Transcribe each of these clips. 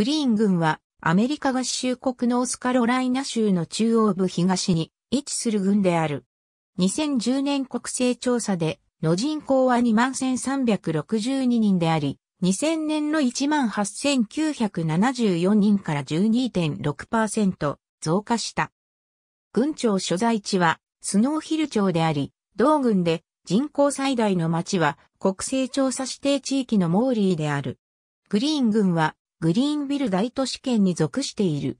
グリーン郡はアメリカ合衆国ノースカロライナ州の中央部東に位置する郡である。2010年国勢調査で、の人口は21,362人であり、2000年の18,974人から12.6%増加した。郡庁所在地はスノーヒル町であり、同郡で人口最大の町は国勢調査指定地域のモーリーである。グリーン郡はグリーンビル大都市圏に属している。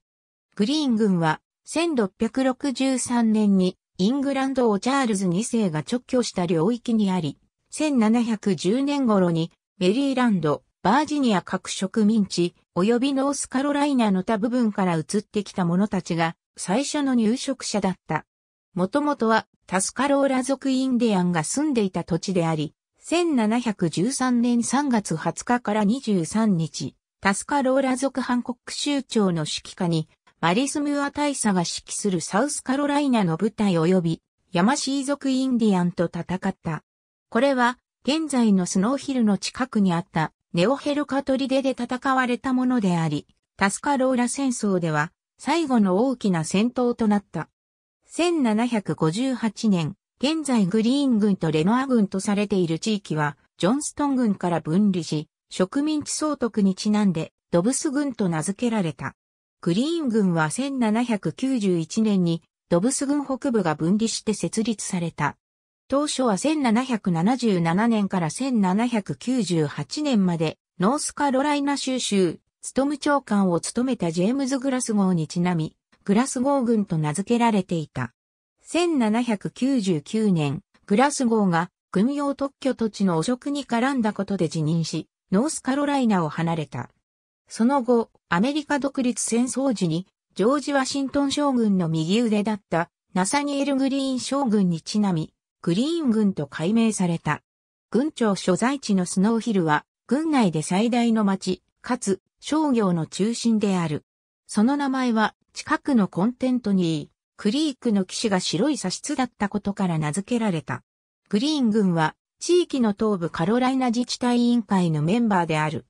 グリーン郡は1663年にイングランドをチャールズ2世が直居した領域にあり、1710年頃にメリーランド、バージニア各植民地及びノースカロライナの他部分から移ってきた者たちが最初の入植者だった。もともとはタスカローラ族インディアンが住んでいた土地であり、1713年3月20日から23日、タスカローラ族ハンコック州長の指揮下に、マリス・ムア大佐が指揮するサウスカロライナの部隊及び、ヤマシー族インディアンと戦った。これは、現在のスノーヒルの近くにあったネオヘルカトリデで戦われたものであり、タスカローラ戦争では最後の大きな戦闘となった。1758年、現在グリーン軍とレノア軍とされている地域は、ジョンストン軍から分離し、植民地総督にちなんでドブス軍と名付けられた。クリーン軍は1791年にドブス軍北部が分離して設立された。当初は1777年から1798年までノースカロライナ州州、ストム長官を務めたジェームズ・グラスゴーにちなみ、グラスゴー軍と名付けられていた。1799年、グラスゴーが軍用特許土地の汚職に絡んだことで辞任し、ノースカロライナを離れた。その後、アメリカ独立戦争時に、ジョージ・ワシントン将軍の右腕だったナサニエル・グリーン将軍にちなみ、グリーン軍と改名された。軍庁所在地のスノーヒルは、軍内で最大の町、かつ商業の中心である。その名前は、近くのコンテントに、クリークの騎士が白い差しだったことから名付けられた。グリーン軍は、地域の東部カロライナ自治体委員会のメンバーである。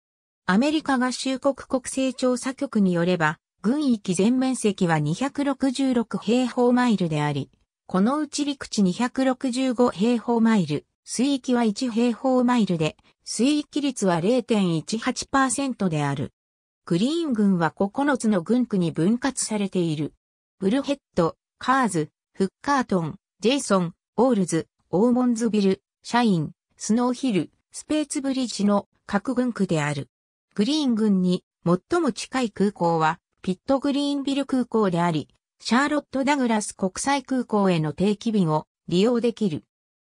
アメリカ合衆国国勢調査局によれば、軍域全面積は266平方マイルであり、このうち陸地265平方マイル、水域は1平方マイルで、水域率は0.18%である。グリーン軍は9つの軍区に分割されている。ブルヘッド、カーズ、フッカートン、ジェイソン、オールズ、オーモンズビル、社員、スノーヒル、スペーツブリッジの各軍区である。グリーン軍に最も近い空港は、ピットグリーンビル空港であり、シャーロット・ダグラス国際空港への定期便を利用できる。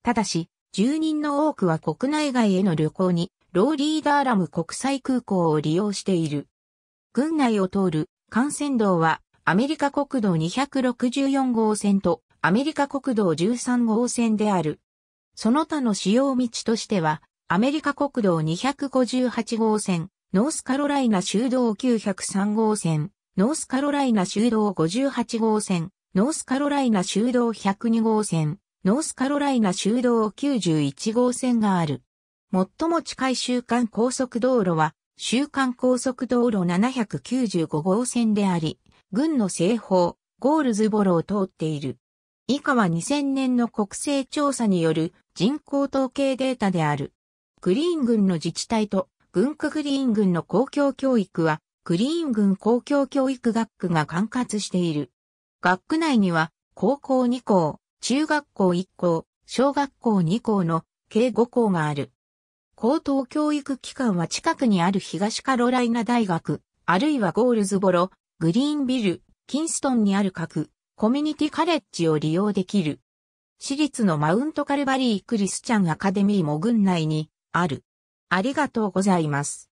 ただし、住人の多くは国内外への旅行に、ローリーダーラム国際空港を利用している。軍内を通る幹線道は、アメリカ国道264号線とアメリカ国道13号線である。その他の使用道としては、アメリカ国道258号線、ノースカロライナ州道903号線、ノースカロライナ州道58号線、ノースカロライナ州道102号線、ノースカロライナ州道91号線がある。最も近い週間高速道路は、週間高速道路795号線であり、軍の西方、ゴールズボロを通っている。以下は2000年の国勢調査による人口統計データである。グリーン軍の自治体と軍区グリーン軍の公共教育は、グリーン軍公共教育学区が管轄している。学区内には、高校2校、中学校1校、小学校2校の計5校がある。高等教育機関は近くにある東カロライナ大学、あるいはゴールズボロ、グリーンビル、キンストンにある各コミュニティカレッジを利用できる。私立のマウントカルバリークリスチャンアカデミーも群内にある。ありがとうございます。